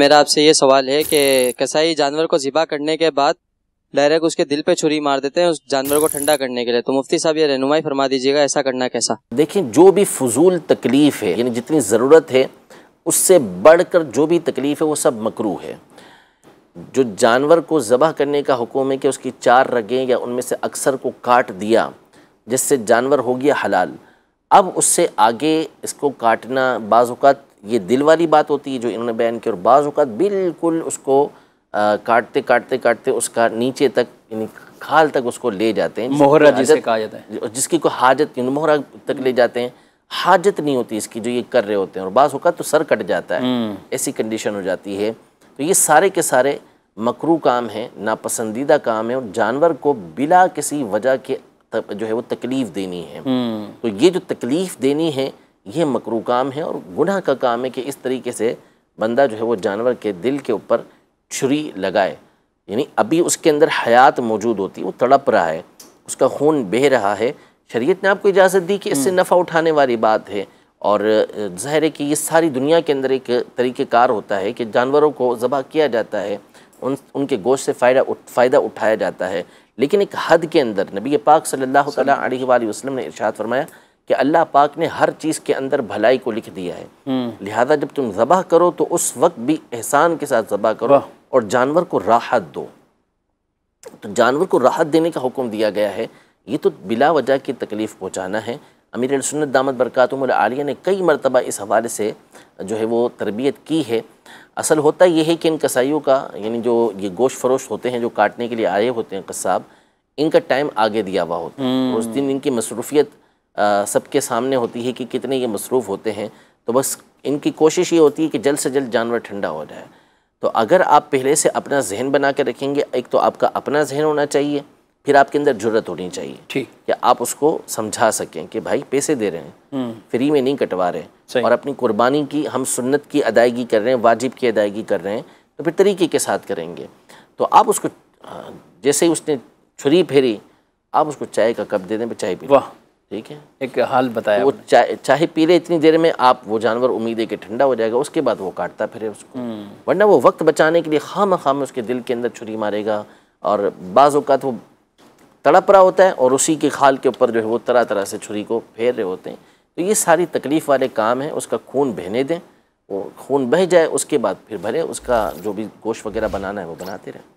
मेरा आपसे ये सवाल है कि कसाई जानवर को ज़िबा करने के बाद डायरेक्ट उसके दिल पे छुरी मार देते हैं उस जानवर को ठंडा करने के लिए तो मुफ्ती साहब ये रहनुमाई फरमा दीजिएगा ऐसा करना कैसा देखिए जो भी फजूल तकलीफ़ है यानी जितनी ज़रूरत है उससे बढ़कर जो भी तकलीफ़ है वो सब मकरू है जो जानवर को ज़बह करने का हुक्म है कि उसकी चार रगें या उनमें से अक्सर को काट दिया जिससे जानवर हो गया हलाल अब उससे आगे इसको काटना बाज़ात ये दिल वाली बात होती है जो इन्होंने बयान की और बाज़ात बिल्कुल उसको काटते काटते काटते उसका नीचे तक यानी खाल तक उसको ले जाते हैं मोहरा जिसे कहा जाता है जिसकी कोई हाजत मोहरा तक ले जाते हैं हाजत नहीं होती इसकी जो ये कर रहे होते हैं और बाज़ तो सर कट जाता है हम्म। ऐसी कंडीशन हो जाती है तो ये सारे के सारे मकरू काम है नापसंदीदा काम है और जानवर को बिला किसी वजह के जो है वो तकलीफ़ देनी है हम्म। तो ये जो तकलीफ़ देनी है ये मकरू काम है और गुनाह का काम है कि इस तरीके से बंदा जो है वो जानवर के दिल के ऊपर छुरी लगाए यानी अभी उसके अंदर हयात मौजूद होती है वो तड़प रहा है उसका खून बह रहा है शरीयत ने आपको इजाज़त दी कि इससे हम्म। नफ़ा उठाने वाली बात है और ज़ाहिर है कि ये सारी दुनिया के अंदर एक तरीक़ेकार होता है कि जानवरों को ज़बह किया जाता है उन उनके गोश्त से फ़ायदा उठ फ़ायदा उठाया जाता है लेकिन एक हद के अंदर नबी पाक सल्लल्लाहु अलैहि वसल्लम ने इरशाद फरमाया कि अल्लाह पाक ने हर चीज़ के अंदर भलाई को लिख दिया है हम्म। लिहाजा जब तुम ज़बह करो तो उस वक्त भी एहसान के साथ ज़बह करो और जानवर को राहत दो तो जानवर को राहत देने का हुक्म दिया गया है ये तो बिला वजह की तकलीफ़ पहुँचाना है अमीर सुन्नत दामद आलिया ने कई मरतबा इस हवाले से जो है वो तरबियत की है असल होता यह है कि इन कसाईयों का यानी जो ये गोश फरोश होते हैं जो काटने के लिए आए होते हैं कसाब इनका टाइम आगे दिया हुआ होता है हम्म। उस दिन इनकी मसरूफियत सबके सामने होती है कि कितने ये मसरूफ़ होते हैं तो बस इनकी कोशिश ये होती है कि जल्द से जल्द जानवर ठंडा हो जाए तो अगर आप पहले से अपना जहन बना के रखेंगे एक तो आपका अपना जहन होना चाहिए फिर आपके अंदर जरूरत होनी चाहिए ठीक कि आप उसको समझा सकें कि भाई पैसे दे रहे हैं हम्म। फ्री में नहीं कटवा रहे और अपनी कुर्बानी की हम सुन्नत की अदायगी कर रहे हैं वाजिब की अदायगी कर रहे हैं तो फिर तरीके के साथ करेंगे तो आप उसको हाँ, जैसे ही उसने छुरी फेरी आप उसको चाय का कप दे दें चाय पी वाह ठीक है एक हाल बताया वो चाहे चाहे पी रहे इतनी देर में आप वो जानवर उम्मीद है कि ठंडा हो जाएगा उसके बाद वो काटता फिर उसको हम्म। वरना वो वक्त बचाने के लिए खाम खाम उसके दिल के अंदर छुरी मारेगा और बाज़ अवत वो तड़प रहा होता है और उसी के खाल के ऊपर जो है वो तरह तरह से छुरी को फेर रहे होते हैं तो ये सारी तकलीफ़ वाले काम हैं उसका खून बहने दें वो खून बह जाए उसके बाद फिर भरे उसका जो भी गोश्त वगैरह बनाना है वो बनाते रहें